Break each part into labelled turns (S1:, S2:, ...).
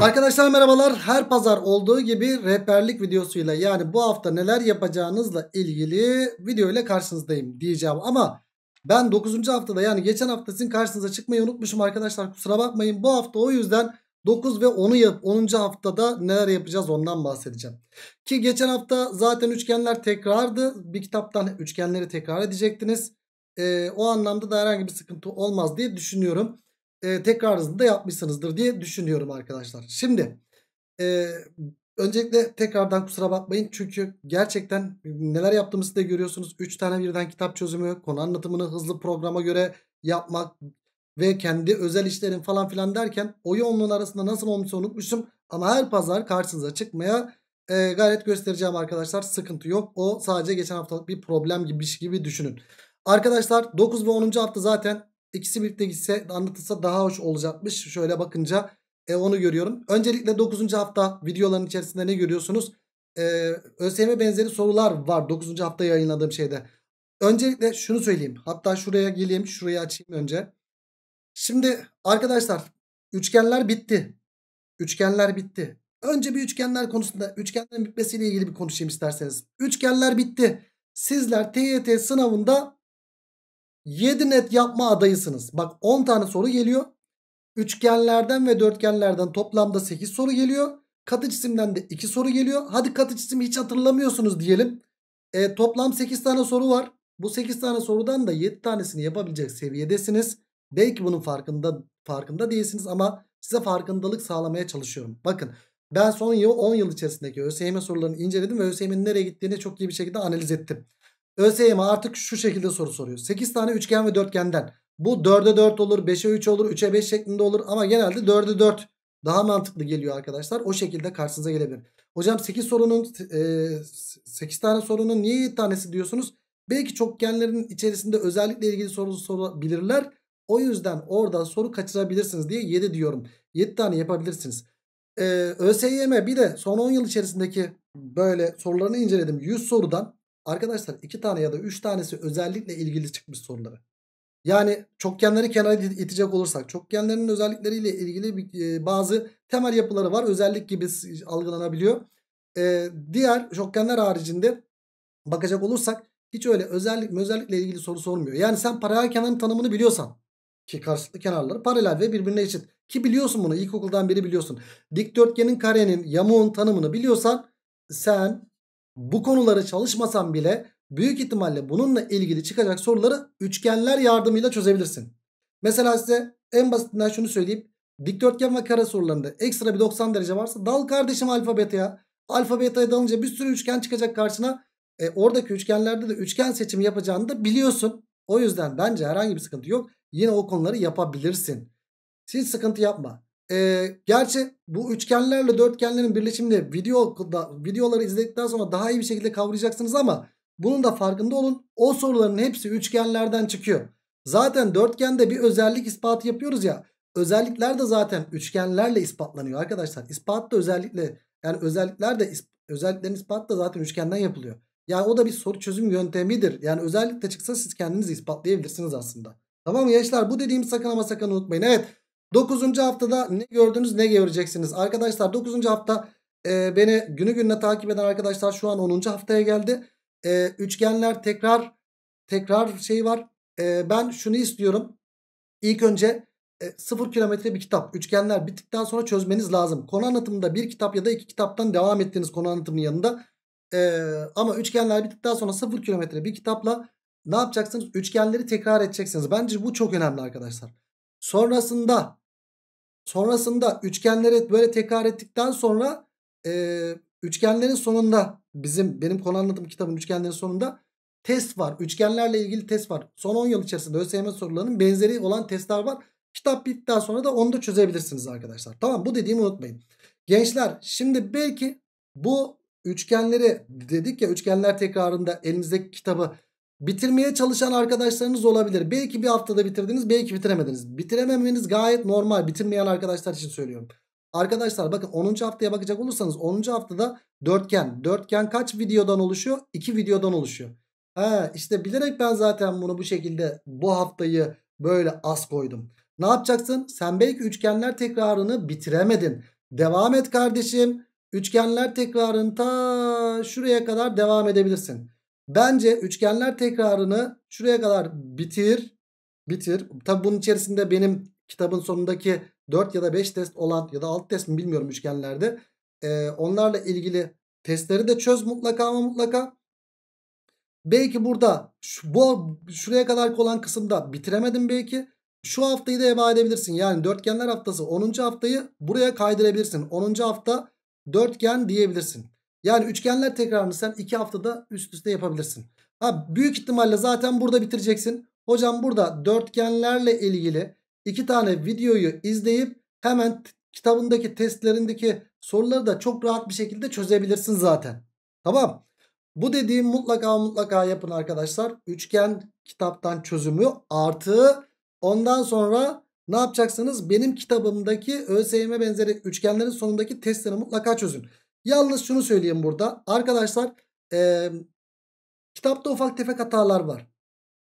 S1: Arkadaşlar merhabalar. Her pazar olduğu gibi rehberlik videosuyla yani bu hafta neler yapacağınızla ilgili video ile karşınızdayım diyeceğim. Ama ben 9. haftada yani geçen hafta sizin karşınıza çıkmayı unutmuşum arkadaşlar. Kusura bakmayın. Bu hafta o yüzden 9 ve 10'u yap 10. haftada neler yapacağız ondan bahsedeceğim. Ki geçen hafta zaten üçgenler tekrardı. Bir kitaptan üçgenleri tekrar edecektiniz. Ee, o anlamda da herhangi bir sıkıntı olmaz diye düşünüyorum e, tekrarınızı da yapmışsınızdır diye düşünüyorum arkadaşlar. Şimdi e, öncelikle tekrardan kusura bakmayın. Çünkü gerçekten neler yaptığımızı da görüyorsunuz. 3 tane birden kitap çözümü, konu anlatımını hızlı programa göre yapmak ve kendi özel işlerin falan filan derken o yoğunluğun arasında nasıl olmuşsa unutmuşum. Ama her pazar karşınıza çıkmaya e, gayret göstereceğim arkadaşlar. Sıkıntı yok. O sadece geçen haftalık bir problem gibi, şey gibi düşünün. Arkadaşlar 9 ve 10. hafta zaten İkisi birlikte gitse anlatılsa daha hoş olacakmış. Şöyle bakınca e, onu görüyorum. Öncelikle 9. hafta videoların içerisinde ne görüyorsunuz? Ee, ÖSYM benzeri sorular var 9. hafta yayınladığım şeyde. Öncelikle şunu söyleyeyim. Hatta şuraya geleyim. Şurayı açayım önce. Şimdi arkadaşlar üçgenler bitti. Üçgenler bitti. Önce bir üçgenler konusunda üçgenlerin bitmesiyle ilgili bir konuşayım isterseniz. Üçgenler bitti. Sizler TYT sınavında 7 net yapma adayısınız. Bak 10 tane soru geliyor. Üçgenlerden ve dörtgenlerden toplamda 8 soru geliyor. Katı cisimden de 2 soru geliyor. Hadi katı cisim hiç hatırlamıyorsunuz diyelim. E, toplam 8 tane soru var. Bu 8 tane sorudan da 7 tanesini yapabilecek seviyedesiniz. Belki bunun farkında farkında değilsiniz ama size farkındalık sağlamaya çalışıyorum. Bakın ben son yıl 10 yıl içerisindeki ÖSYM sorularını inceledim ve ÖSYM'nin nereye gittiğini çok iyi bir şekilde analiz ettim. ÖSYM artık şu şekilde soru soruyor. 8 tane üçgen ve dörtgenden. Bu 4'e 4 olur, 5'e 3 olur, 3'e 5 şeklinde olur ama genelde 4'e 4 daha mantıklı geliyor arkadaşlar. O şekilde karşınıza gelebilir. Hocam 8 sorunun 8 e, tane sorunun niye 7 tanesi diyorsunuz? Belki çokgenlerin içerisinde özellikle ilgili soru sorabilirler. O yüzden orada soru kaçırabilirsiniz diye 7 diyorum. 7 tane yapabilirsiniz. Ee, ÖSYM bir de son 10 yıl içerisindeki böyle sorularını inceledim. 100 sorudan Arkadaşlar iki tane ya da üç tanesi özellikle ilgili çıkmış soruları. Yani çokgenleri kenara itecek olursak çokgenlerin özellikleriyle ilgili e, bazı temel yapıları var. Özellik gibi algılanabiliyor. Ee, diğer çokgenler haricinde bakacak olursak hiç öyle özellik özellikle ilgili soru sormuyor. Yani sen paralel kenarın tanımını biliyorsan ki karşılıklı kenarları paralel ve birbirine eşit. Ki biliyorsun bunu ilkokuldan beri biliyorsun. Dikdörtgenin karenin yamuğun tanımını biliyorsan sen bu konuları çalışmasan bile büyük ihtimalle bununla ilgili çıkacak soruları üçgenler yardımıyla çözebilirsin. Mesela size en basitinden şunu söyleyeyim. Dikdörtgen ve kare sorularında ekstra bir 90 derece varsa dal kardeşim alfa beta'ya. Alfa beta'ya dalınca bir sürü üçgen çıkacak karşına. E, oradaki üçgenlerde de üçgen seçimi yapacağını da biliyorsun. O yüzden bence herhangi bir sıkıntı yok. Yine o konuları yapabilirsin. Siz sıkıntı yapma. E, gerçi bu üçgenlerle dörtgenlerin birleşimini video, videoları izledikten sonra daha iyi bir şekilde kavrayacaksınız ama bunun da farkında olun. O soruların hepsi üçgenlerden çıkıyor. Zaten dörtgende bir özellik ispatı yapıyoruz ya. Özellikler de zaten üçgenlerle ispatlanıyor arkadaşlar. İspat da özellikle yani özellikler de özelliklerin ispatı da zaten üçgenden yapılıyor. Yani o da bir soru çözüm yöntemidir. Yani özellikle çıksa siz kendiniz ispatlayabilirsiniz aslında. Tamam mı gençler? Bu dediğimi sakın ama sakın unutmayın. Evet. 9. haftada ne gördünüz ne göreceksiniz. Arkadaşlar 9. hafta e, beni günü gününe takip eden arkadaşlar şu an 10. haftaya geldi. E, üçgenler tekrar tekrar şey var. E, ben şunu istiyorum. İlk önce e, 0 kilometre bir kitap. Üçgenler bittikten sonra çözmeniz lazım. Konu anlatımında bir kitap ya da iki kitaptan devam ettiğiniz konu anlatımının yanında. E, ama üçgenler bittikten sonra 0 kilometre bir kitapla ne yapacaksınız? Üçgenleri tekrar edeceksiniz. Bence bu çok önemli arkadaşlar. Sonrasında sonrasında üçgenleri böyle tekrar ettikten sonra e, üçgenlerin sonunda bizim benim konu anlatım kitabın üçgenlerin sonunda test var. Üçgenlerle ilgili test var. Son 10 yıl içerisinde ÖSYM sorularının benzeri olan testler var. Kitap bittikten sonra da onu da çözebilirsiniz arkadaşlar. Tamam bu dediğimi unutmayın. Gençler şimdi belki bu üçgenleri dedik ya üçgenler tekrarında elimizdeki kitabı Bitirmeye çalışan arkadaşlarınız olabilir. Belki bir haftada bitirdiniz belki bitiremediniz. Bitirememeniz gayet normal. Bitirmeyen arkadaşlar için söylüyorum. Arkadaşlar bakın 10. haftaya bakacak olursanız 10. haftada dörtgen. Dörtgen kaç videodan oluşuyor? 2 videodan oluşuyor. Ha, işte bilerek ben zaten bunu bu şekilde bu haftayı böyle az koydum. Ne yapacaksın? Sen belki üçgenler tekrarını bitiremedin. Devam et kardeşim. Üçgenler tekrarını ta şuraya kadar devam edebilirsin. Bence üçgenler tekrarını şuraya kadar bitir. Bitir. Tabi bunun içerisinde benim kitabın sonundaki 4 ya da 5 test olan ya da 6 test mi bilmiyorum üçgenlerde. Ee, onlarla ilgili testleri de çöz mutlaka ama mutlaka. Belki burada şu, bu, şuraya kadar olan kısımda bitiremedim belki. Şu haftayı da eba edebilirsin. Yani dörtgenler haftası 10. haftayı buraya kaydırabilirsin. 10. hafta dörtgen diyebilirsin. Yani üçgenler tekrarını sen 2 haftada üst üste yapabilirsin. Ha, büyük ihtimalle zaten burada bitireceksin. Hocam burada dörtgenlerle ilgili iki tane videoyu izleyip hemen kitabındaki testlerindeki soruları da çok rahat bir şekilde çözebilirsin zaten. Tamam. Bu dediğim mutlaka mutlaka yapın arkadaşlar. Üçgen kitaptan çözümü artı ondan sonra ne yapacaksınız? Benim kitabımdaki ÖSYM benzeri üçgenlerin sonundaki testlerini mutlaka çözün. Yalnız şunu söyleyeyim burada. Arkadaşlar e, kitapta ufak tefek hatalar var.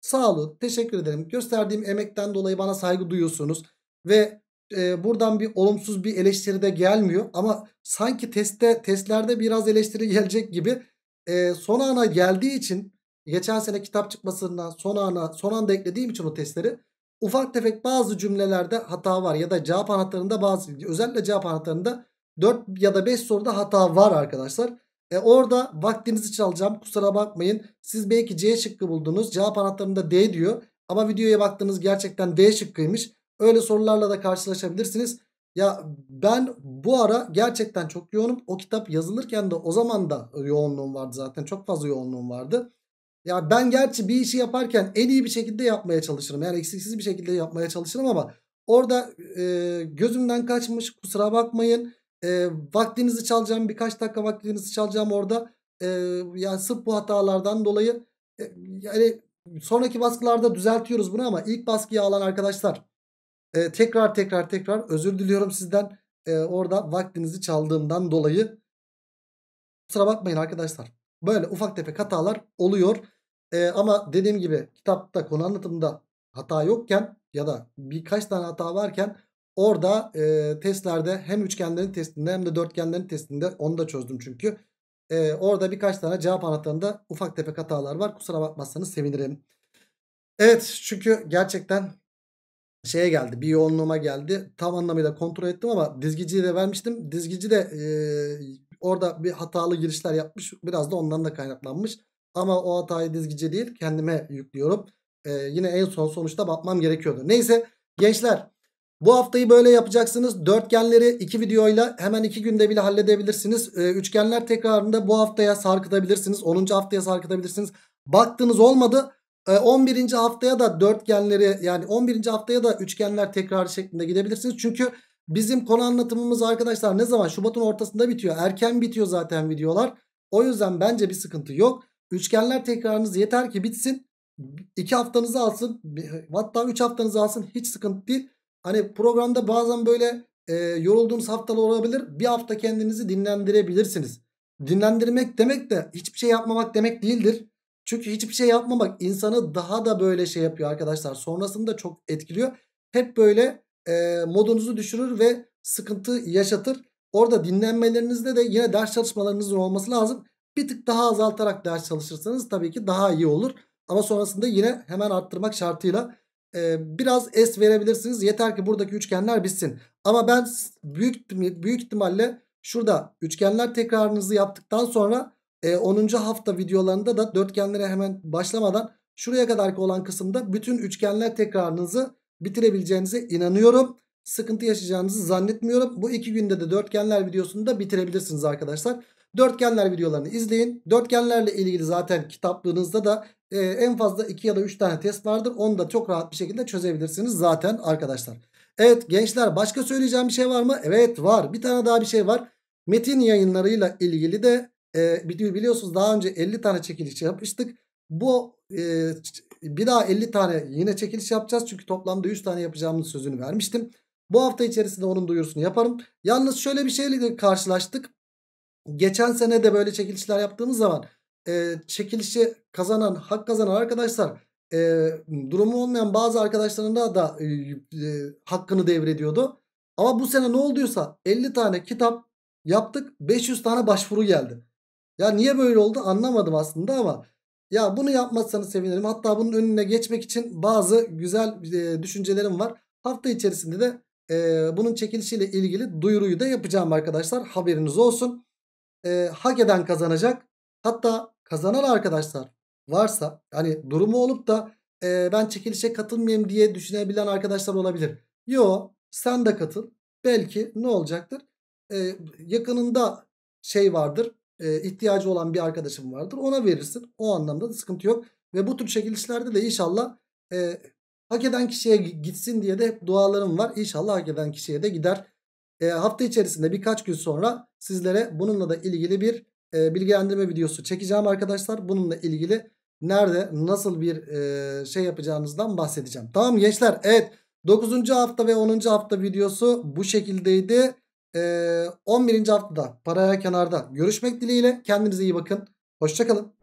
S1: Sağ olun. Teşekkür ederim. Gösterdiğim emekten dolayı bana saygı duyuyorsunuz. Ve e, buradan bir olumsuz bir eleştiri de gelmiyor. Ama sanki teste testlerde biraz eleştiri gelecek gibi e, son ana geldiği için geçen sene kitap çıkmasından son ana son anda eklediğim için o testleri ufak tefek bazı cümlelerde hata var ya da cevap anahtarında bazı özellikle cevap anahtarında 4 ya da 5 soruda hata var arkadaşlar. E orada vaktinizi çalacağım kusura bakmayın. Siz belki C şıkkı buldunuz. Cevap anahtarında D diyor. Ama videoya baktığınız gerçekten D şıkkıymış. Öyle sorularla da karşılaşabilirsiniz. Ya ben bu ara gerçekten çok yoğunum. O kitap yazılırken de o zaman da yoğunluğum vardı zaten. Çok fazla yoğunluğum vardı. Ya ben gerçi bir işi yaparken en iyi bir şekilde yapmaya çalışırım. Yani eksiksiz bir şekilde yapmaya çalışırım ama orada e, gözümden kaçmış kusura bakmayın. E, vaktinizi çalacağım birkaç dakika vaktinizi çalacağım orada. E, yani sırf bu hatalardan dolayı e, yani sonraki baskılarda düzeltiyoruz bunu ama ilk baskıyı alan arkadaşlar e, tekrar tekrar tekrar özür diliyorum sizden. E, orada vaktinizi çaldığımdan dolayı kusura bakmayın arkadaşlar. Böyle ufak tefek hatalar oluyor. E, ama dediğim gibi kitapta konu anlatımında hata yokken ya da birkaç tane hata varken Orada e, testlerde hem üçgenlerin testinde hem de dörtgenlerin testinde onu da çözdüm çünkü. E, orada birkaç tane cevap anahtarında ufak tefek hatalar var. Kusura bakmazsanız sevinirim. Evet çünkü gerçekten şeye geldi bir yoğunluğuma geldi. Tam anlamıyla kontrol ettim ama dizgiciyi de vermiştim. Dizgici de e, orada bir hatalı girişler yapmış. Biraz da ondan da kaynaklanmış. Ama o hatayı dizgici değil kendime yüklüyorum. E, yine en son sonuçta bakmam gerekiyordu. Neyse gençler. Bu haftayı böyle yapacaksınız. Dörtgenleri iki videoyla hemen iki günde bile halledebilirsiniz. Ee, üçgenler tekrarında bu haftaya sarkıtabilirsiniz. 10. haftaya sarkıtabilirsiniz. Baktınız olmadı. Ee, 11. haftaya da dörtgenleri yani 11. haftaya da üçgenler tekrar şeklinde gidebilirsiniz. Çünkü bizim konu anlatımımız arkadaşlar ne zaman? Şubat'ın ortasında bitiyor. Erken bitiyor zaten videolar. O yüzden bence bir sıkıntı yok. Üçgenler tekrarınız yeter ki bitsin. 2 haftanızı alsın. Hatta 3 haftanızı alsın. Hiç sıkıntı değil. Hani programda bazen böyle e, yorulduğumuz haftalar olabilir. Bir hafta kendinizi dinlendirebilirsiniz. Dinlendirmek demek de hiçbir şey yapmamak demek değildir. Çünkü hiçbir şey yapmamak insanı daha da böyle şey yapıyor arkadaşlar. Sonrasında çok etkiliyor. Hep böyle e, modunuzu düşürür ve sıkıntı yaşatır. Orada dinlenmelerinizde de yine ders çalışmalarınızın olması lazım. Bir tık daha azaltarak ders çalışırsanız tabii ki daha iyi olur. Ama sonrasında yine hemen arttırmak şartıyla ee, biraz es verebilirsiniz. Yeter ki buradaki üçgenler bitsin. Ama ben büyük büyük ihtimalle şurada üçgenler tekrarınızı yaptıktan sonra e, 10. hafta videolarında da dörtgenlere hemen başlamadan şuraya kadarki olan kısımda bütün üçgenler tekrarınızı bitirebileceğinize inanıyorum. Sıkıntı yaşayacağınızı zannetmiyorum. Bu iki günde de dörtgenler videosunu da bitirebilirsiniz arkadaşlar. Dörtgenler videolarını izleyin. Dörtgenlerle ilgili zaten kitaplığınızda da e, en fazla 2 ya da 3 tane test vardır. Onu da çok rahat bir şekilde çözebilirsiniz zaten arkadaşlar. Evet gençler başka söyleyeceğim bir şey var mı? Evet var. Bir tane daha bir şey var. Metin yayınlarıyla ilgili de e, biliyorsunuz daha önce 50 tane çekiliş yapmıştık. Bu e, bir daha 50 tane yine çekiliş yapacağız. Çünkü toplamda 100 tane yapacağımız sözünü vermiştim. Bu hafta içerisinde onun duyurusunu yaparım. Yalnız şöyle bir şeyle karşılaştık geçen sene de böyle çekilişler yaptığımız zaman e, çekilişi kazanan, hak kazanan arkadaşlar e, durumu olmayan bazı arkadaşlarına da e, e, hakkını devrediyordu. Ama bu sene ne olduysa 50 tane kitap yaptık 500 tane başvuru geldi. Ya niye böyle oldu anlamadım aslında ama ya bunu yapmazsanız sevinirim. Hatta bunun önüne geçmek için bazı güzel e, düşüncelerim var. Hafta içerisinde de e, bunun çekilişiyle ilgili duyuruyu da yapacağım arkadaşlar. Haberiniz olsun e, hak eden kazanacak. Hatta kazanan arkadaşlar varsa yani durumu olup da e, ben çekilişe katılmayayım diye düşünebilen arkadaşlar olabilir. Yo sen de katıl. Belki ne olacaktır? E, yakınında şey vardır e, ihtiyacı olan bir arkadaşım vardır. Ona verirsin. O anlamda da sıkıntı yok. Ve bu tür çekilişlerde de inşallah e, hak eden kişiye gitsin diye de dualarım var. İnşallah hak eden kişiye de gider. E, hafta içerisinde birkaç gün sonra sizlere bununla da ilgili bir e, bilgilendirme videosu çekeceğim arkadaşlar. Bununla ilgili nerede nasıl bir e, şey yapacağınızdan bahsedeceğim. Tamam gençler evet 9. hafta ve 10. hafta videosu bu şekildeydi. E, ee, 11. haftada paraya kenarda görüşmek dileğiyle kendinize iyi bakın. Hoşçakalın.